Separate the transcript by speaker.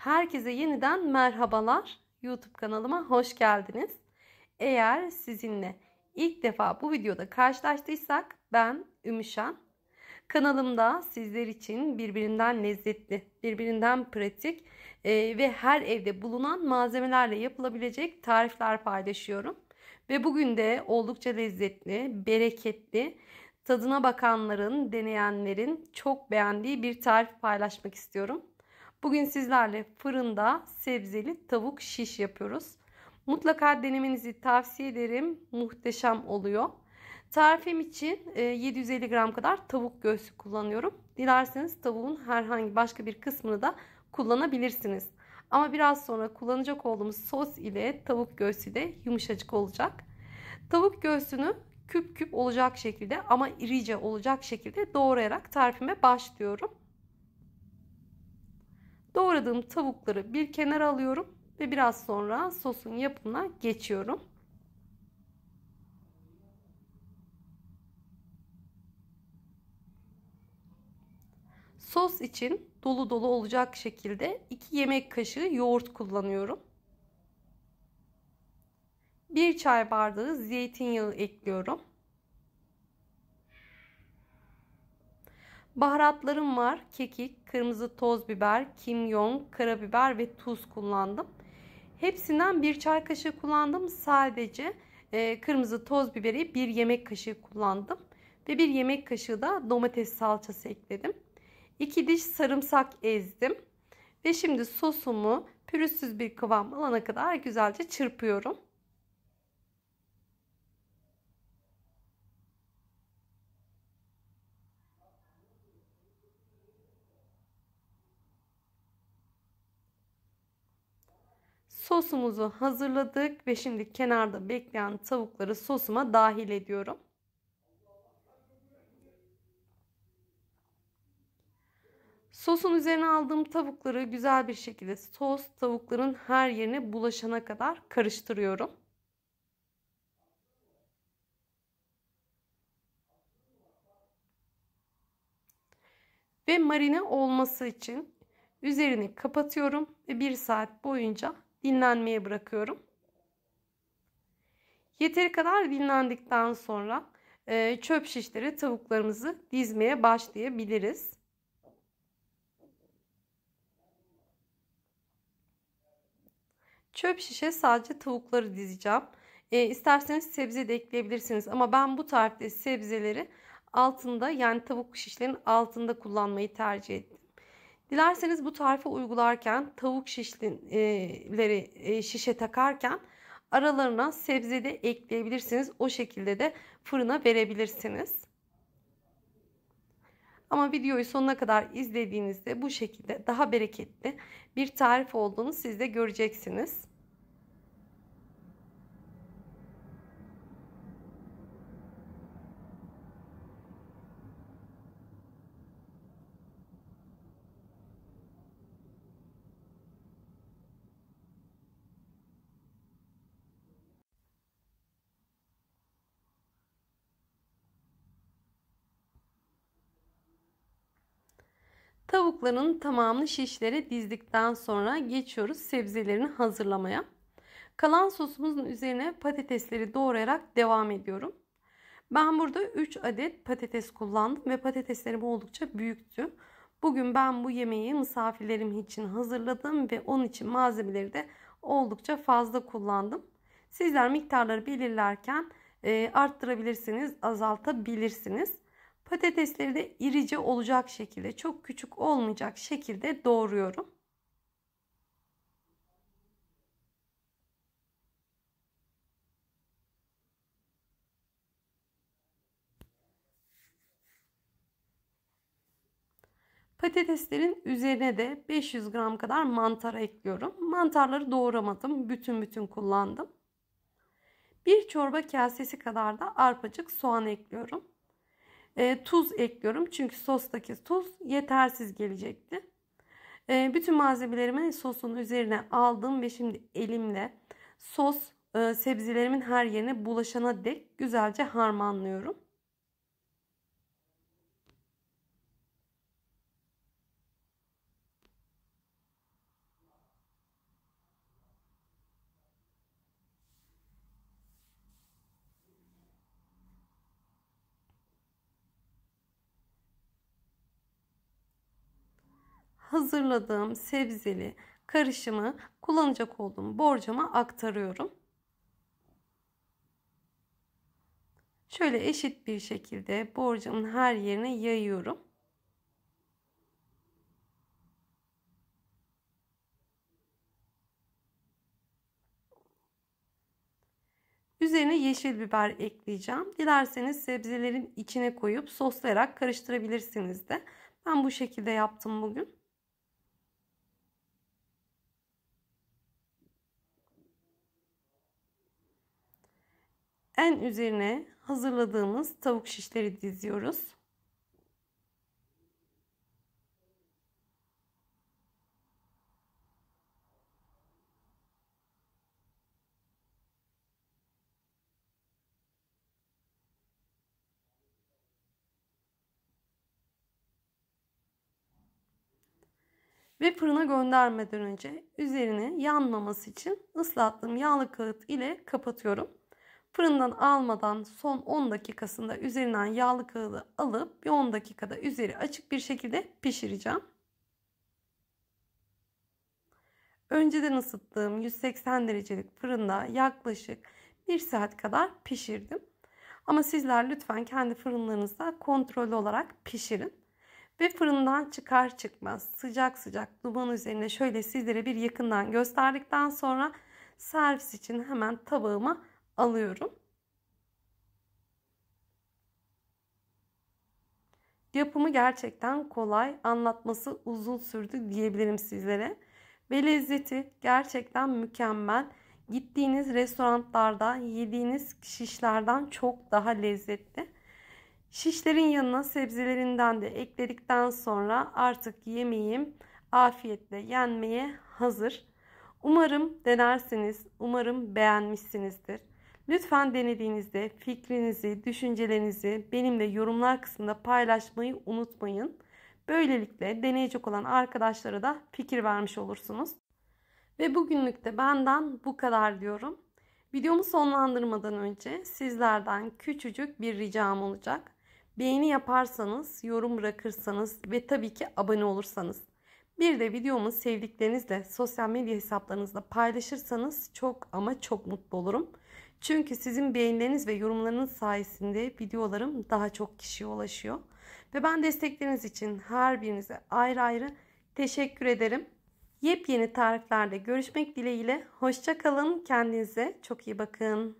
Speaker 1: Herkese yeniden merhabalar. YouTube kanalıma hoş geldiniz. Eğer sizinle ilk defa bu videoda karşılaştıysak ben Ümüşen. Kanalımda sizler için birbirinden lezzetli, birbirinden pratik e, ve her evde bulunan malzemelerle yapılabilecek tarifler paylaşıyorum. Ve bugün de oldukça lezzetli, bereketli, tadına bakanların, deneyenlerin çok beğendiği bir tarif paylaşmak istiyorum. Bugün sizlerle fırında sebzeli tavuk şiş yapıyoruz. Mutlaka denemenizi tavsiye ederim. Muhteşem oluyor. Tarifim için 750 e, gram kadar tavuk göğsü kullanıyorum. Dilerseniz tavuğun herhangi başka bir kısmını da kullanabilirsiniz. Ama biraz sonra kullanacak olduğumuz sos ile tavuk göğsü de yumuşacık olacak. Tavuk göğsünü küp küp olacak şekilde ama irice olacak şekilde doğrayarak tarifime başlıyorum. Doğradığım tavukları bir kenara alıyorum ve biraz sonra sosun yapımına geçiyorum. Sos için dolu dolu olacak şekilde 2 yemek kaşığı yoğurt kullanıyorum. 1 çay bardağı zeytinyağı ekliyorum. Baharatlarım var. Kekik, kırmızı toz biber, kimyon, karabiber ve tuz kullandım. Hepsinden bir çay kaşığı kullandım. Sadece e, kırmızı toz biberi bir yemek kaşığı kullandım. Ve bir yemek kaşığı da domates salçası ekledim. 2 diş sarımsak ezdim. Ve şimdi sosumu pürüzsüz bir kıvam alana kadar güzelce çırpıyorum. Sosumuzu hazırladık ve şimdi kenarda bekleyen tavukları sosuma dahil ediyorum. Sosun üzerine aldığım tavukları güzel bir şekilde sos tavukların her yerine bulaşana kadar karıştırıyorum. Ve marine olması için üzerini kapatıyorum ve 1 saat boyunca dinlenmeye bırakıyorum. Yeteri kadar dinlendikten sonra e, çöp şişleri tavuklarımızı dizmeye başlayabiliriz. Çöp şişe sadece tavukları dizeceğim. E, isterseniz sebze de ekleyebilirsiniz. Ama ben bu tarifte sebzeleri altında yani tavuk şişlerin altında kullanmayı tercih ettim. Dilerseniz bu tarifi uygularken tavuk şişleri e, şişe takarken aralarına sebze de ekleyebilirsiniz. O şekilde de fırına verebilirsiniz. Ama videoyu sonuna kadar izlediğinizde bu şekilde daha bereketli bir tarif olduğunu siz de göreceksiniz. Tavukların tamamını şişlere dizdikten sonra geçiyoruz sebzelerini hazırlamaya. Kalan sosumuzun üzerine patatesleri doğrayarak devam ediyorum. Ben burada 3 adet patates kullandım ve patateslerim oldukça büyüktü. Bugün ben bu yemeği misafirlerim için hazırladım ve onun için malzemeleri de oldukça fazla kullandım. Sizler miktarları belirlerken e, arttırabilirsiniz, azaltabilirsiniz. Patatesleri de irice olacak şekilde, çok küçük olmayacak şekilde doğruyorum. Patateslerin üzerine de 500 gram kadar mantar ekliyorum. Mantarları doğramadım. Bütün bütün kullandım. Bir çorba kasesi kadar da arpacık soğan ekliyorum e, tuz ekliyorum. Çünkü sostaki tuz yetersiz gelecekti. E, bütün malzemelerimi sosun üzerine aldım ve şimdi elimle sos e, sebzelerimin her yerine bulaşana dek güzelce harmanlıyorum. hazırladığım sebzeli karışımı kullanacak olduğum borcama aktarıyorum. Şöyle eşit bir şekilde borcamın her yerine yayıyorum. Üzerine yeşil biber ekleyeceğim. Dilerseniz sebzelerin içine koyup soslayarak karıştırabilirsiniz de. Ben bu şekilde yaptım bugün. En üzerine hazırladığımız tavuk şişleri diziyoruz. ve fırına göndermeden önce üzerine yanmaması için ıslattığım yağlı kağıt ile kapatıyorum. Fırından almadan son 10 dakikasında üzerinden yağlı kağıdı alıp bir 10 dakikada üzeri açık bir şekilde pişireceğim. Önceden ısıttığım 180 derecelik fırında yaklaşık 1 saat kadar pişirdim. Ama sizler lütfen kendi fırınlarınızda kontrollü olarak pişirin. Ve fırından çıkar çıkmaz sıcak sıcak duman üzerine şöyle sizlere bir yakından gösterdikten sonra servis için hemen tabağıma alıyorum. Yapımı gerçekten kolay, anlatması uzun sürdü diyebilirim sizlere. Ve lezzeti gerçekten mükemmel. Gittiğiniz restoranlarda yediğiniz şişlerden çok daha lezzetli. Şişlerin yanına sebzelerinden de ekledikten sonra artık yemeğim afiyetle yenmeye hazır. Umarım denersiniz, umarım beğenmişsinizdir. Lütfen denediğinizde fikrinizi, düşüncelerinizi benimle yorumlar kısmında paylaşmayı unutmayın. Böylelikle deneyecek olan arkadaşlara da fikir vermiş olursunuz. Ve bugünlük de benden bu kadar diyorum. Videomu sonlandırmadan önce sizlerden küçücük bir ricam olacak. Beğeni yaparsanız, yorum bırakırsanız ve tabii ki abone olursanız. Bir de videomu sevdiklerinizle sosyal medya hesaplarınızda paylaşırsanız çok ama çok mutlu olurum. Çünkü sizin beğenileriniz ve yorumlarınız sayesinde videolarım daha çok kişiye ulaşıyor. Ve ben destekleriniz için her birinize ayrı ayrı teşekkür ederim. Yepyeni tariflerde görüşmek dileğiyle. Hoşçakalın. Kendinize çok iyi bakın.